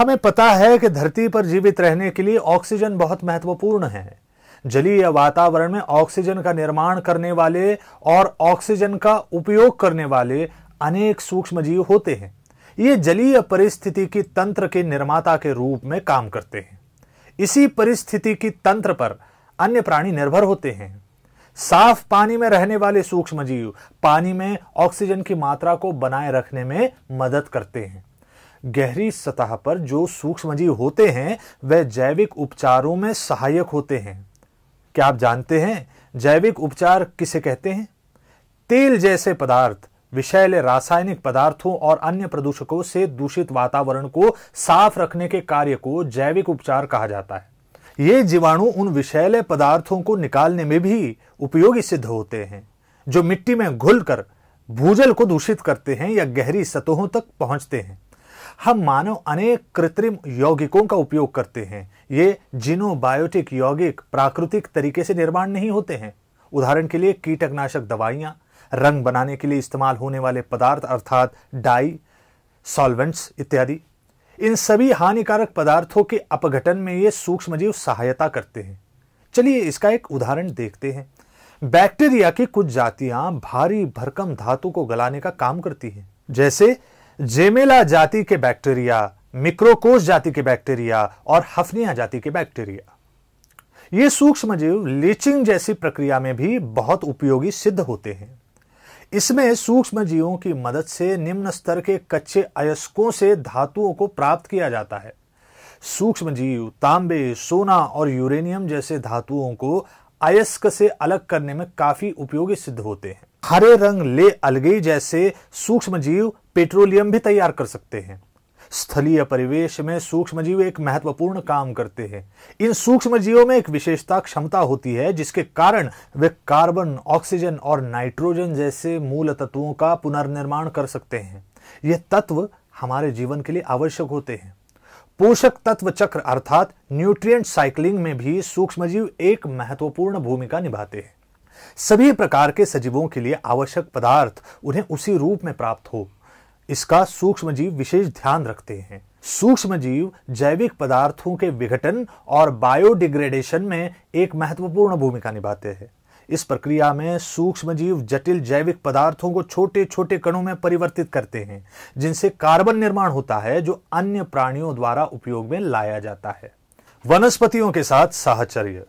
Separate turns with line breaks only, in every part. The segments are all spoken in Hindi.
हमें पता है कि धरती पर जीवित रहने के लिए ऑक्सीजन बहुत महत्वपूर्ण है जलीय वातावरण में ऑक्सीजन का निर्माण करने वाले और ऑक्सीजन का उपयोग करने वाले अनेक सूक्ष्म जीव होते हैं ये जलीय परिस्थिति की तंत्र के निर्माता के रूप में काम करते हैं इसी परिस्थिति की तंत्र पर अन्य प्राणी निर्भर होते हैं साफ पानी में रहने वाले सूक्ष्म जीव पानी में ऑक्सीजन की मात्रा को बनाए रखने में मदद करते हैं गहरी सतह पर जो सूक्ष्मजीव होते हैं वह जैविक उपचारों में सहायक होते हैं क्या आप जानते हैं जैविक उपचार किसे कहते हैं तेल जैसे पदार्थ विषैले रासायनिक पदार्थों और अन्य प्रदूषकों से दूषित वातावरण को साफ रखने के कार्य को जैविक उपचार कहा जाता है ये जीवाणु उन विषैले पदार्थों को निकालने में भी उपयोगी सिद्ध होते हैं जो मिट्टी में घुलकर भूजल को दूषित करते हैं या गहरी सतहों तक पहुंचते हैं हम मानव अनेक कृत्रिम यौगिकों का उपयोग करते हैं ये जीनोबायोटिक यौगिक प्राकृतिक तरीके से निर्माण नहीं होते हैं उदाहरण के लिए कीटकनाशक दवाइयाँ रंग बनाने के लिए इस्तेमाल होने वाले पदार्थ अर्थात डाई सॉल्वेंट्स इत्यादि इन सभी हानिकारक पदार्थों के अपघटन में ये सूक्ष्मजीव सहायता करते हैं चलिए इसका एक उदाहरण देखते हैं बैक्टीरिया की कुछ जातियां भारी भरकम धातु को गलाने का काम करती हैं जैसे जेमेला जाति के बैक्टीरिया मिक्रोकोस जाति के बैक्टीरिया और हफनिया जाति के बैक्टीरिया ये सूक्ष्म जीव लीचिंग जैसी प्रक्रिया में भी बहुत उपयोगी सिद्ध होते हैं इसमें सूक्ष्म जीवों की मदद से निम्न स्तर के कच्चे अयस्कों से धातुओं को प्राप्त किया जाता है सूक्ष्म जीव तांबे सोना और यूरेनियम जैसे धातुओं को अयस्क से अलग करने में काफी उपयोगी सिद्ध होते हैं हरे रंग ले अलगे जैसे सूक्ष्म जीव पेट्रोलियम भी तैयार कर सकते हैं स्थलीय परिवेश में सूक्ष्म जीव एक महत्वपूर्ण काम करते हैं इन सूक्ष्म जीवों में एक विशेषता क्षमता होती है जिसके कारण वे कार्बन ऑक्सीजन और नाइट्रोजन जैसे मूल तत्वों का पुनर्निर्माण कर सकते हैं ये तत्व हमारे जीवन के लिए आवश्यक होते हैं पोषक तत्व चक्र अर्थात न्यूट्रिएंट साइक्लिंग में भी सूक्ष्म जीव एक महत्वपूर्ण भूमिका निभाते हैं सभी प्रकार के सजीवों के लिए आवश्यक पदार्थ उन्हें उसी रूप में प्राप्त हो इसका सूक्ष्म जीव विशेष ध्यान रखते हैं सूक्ष्म जीव जैविक पदार्थों के विघटन और बायोडिग्रेडेशन में एक महत्वपूर्ण भूमिका निभाते हैं इस प्रक्रिया में सूक्ष्म जीव जटिल जैविक पदार्थों को छोटे छोटे कणों में परिवर्तित करते हैं जिनसे कार्बन निर्माण होता है जो अन्य प्राणियों द्वारा उपयोग में लाया जाता है वनस्पतियों के साथ साहचर्य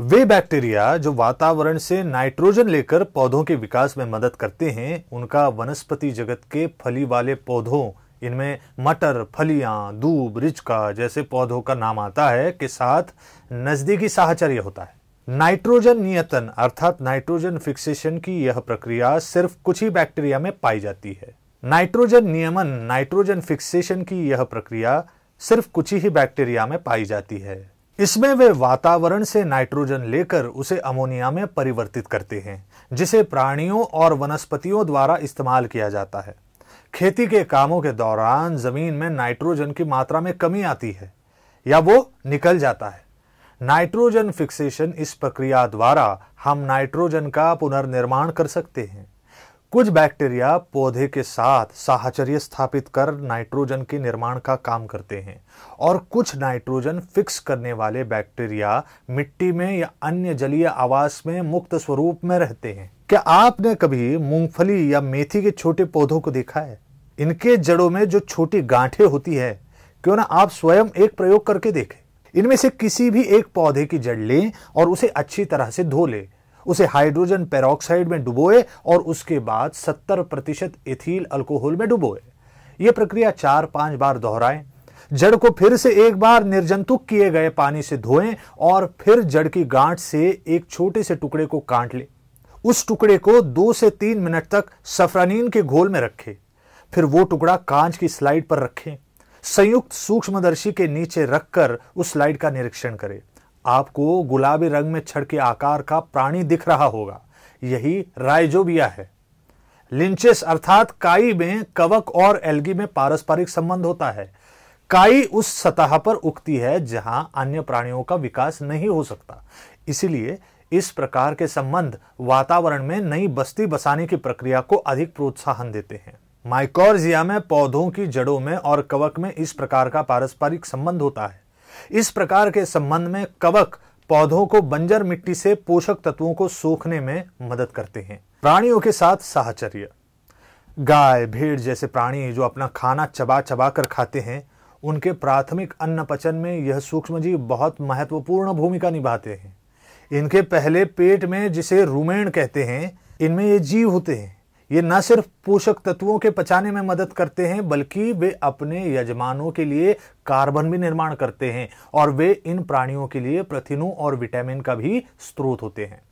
वे बैक्टीरिया जो वातावरण से नाइट्रोजन लेकर पौधों के विकास में मदद करते हैं उनका वनस्पति जगत के फली वाले पौधों इनमें मटर फलियां दूब रिचका जैसे पौधों का नाम आता है के साथ नजदीकी साहचर्य होता है नाइट्रोजन नियतन अर्थात नाइट्रोजन फिक्सेशन की यह प्रक्रिया सिर्फ कुछ ही बैक्टीरिया में पाई जाती है नाइट्रोजन नियमन नाइट्रोजन फिक्सेशन की यह प्रक्रिया सिर्फ कुछ ही बैक्टीरिया में पाई जाती है इसमें वे वातावरण से नाइट्रोजन लेकर उसे अमोनिया में परिवर्तित करते हैं जिसे प्राणियों और वनस्पतियों द्वारा इस्तेमाल किया जाता है खेती के कामों के दौरान जमीन में नाइट्रोजन की मात्रा में कमी आती है या वो निकल जाता है नाइट्रोजन फिक्सेशन इस प्रक्रिया द्वारा हम नाइट्रोजन का पुनर्निर्माण कर सकते हैं कुछ बैक्टीरिया पौधे के साथ साहचर्य स्थापित कर नाइट्रोजन के निर्माण का काम करते हैं और कुछ नाइट्रोजन फिक्स करने वाले बैक्टीरिया मिट्टी में या अन्य जलीय आवास में मुक्त स्वरूप में रहते हैं क्या आपने कभी मूंगफली या मेथी के छोटे पौधों को देखा है इनके जड़ों में जो छोटी गांठें होती है क्यों ना आप स्वयं एक प्रयोग करके देखें इनमें से किसी भी एक पौधे की जड़ लें और उसे अच्छी तरह से धो लें उसे हाइड्रोजन पेरोक्साइड में डुबोए और उसके बाद 70 प्रतिशत एथिल अल्कोहल में डुबोए यह प्रक्रिया चार पांच बार दोहराए जड़ को फिर से एक बार निर्जंतुक किए गए पानी से धोएं और फिर जड़ की गांठ से एक छोटे से टुकड़े को काट लें उस टुकड़े को दो से तीन मिनट तक सफरानीन के घोल में रखें फिर वो टुकड़ा कांच की स्लाइड पर रखें संयुक्त सूक्ष्मदर्शी के नीचे रखकर उस स्लाइड का निरीक्षण करें आपको गुलाबी रंग में छड़ के आकार का प्राणी दिख रहा होगा यही रायजोबिया है लिंचेस अर्थात काई में कवक और एल्गी में पारस्परिक संबंध होता है काई उस सतह पर उगती है जहां अन्य प्राणियों का विकास नहीं हो सकता इसलिए इस प्रकार के संबंध वातावरण में नई बस्ती बसाने की प्रक्रिया को अधिक प्रोत्साहन देते हैं माइकोरजिया में पौधों की जड़ों में और कवक में इस प्रकार का पारस्परिक संबंध होता है इस प्रकार के संबंध में कवक पौधों को बंजर मिट्टी से पोषक तत्वों को सोखने में मदद करते हैं प्राणियों के साथ साहचर्य गाय भेड़ जैसे प्राणी जो अपना खाना चबा चबा कर खाते हैं उनके प्राथमिक अन्न पचन में यह सूक्ष्मजीव बहुत महत्वपूर्ण भूमिका निभाते हैं इनके पहले पेट में जिसे रूमेण कहते हैं इनमें ये जीव होते हैं ये न सिर्फ पोषक तत्वों के पचाने में मदद करते हैं बल्कि वे अपने यजमानों के लिए कार्बन भी निर्माण करते हैं और वे इन प्राणियों के लिए प्रथिनों और विटामिन का भी स्रोत होते हैं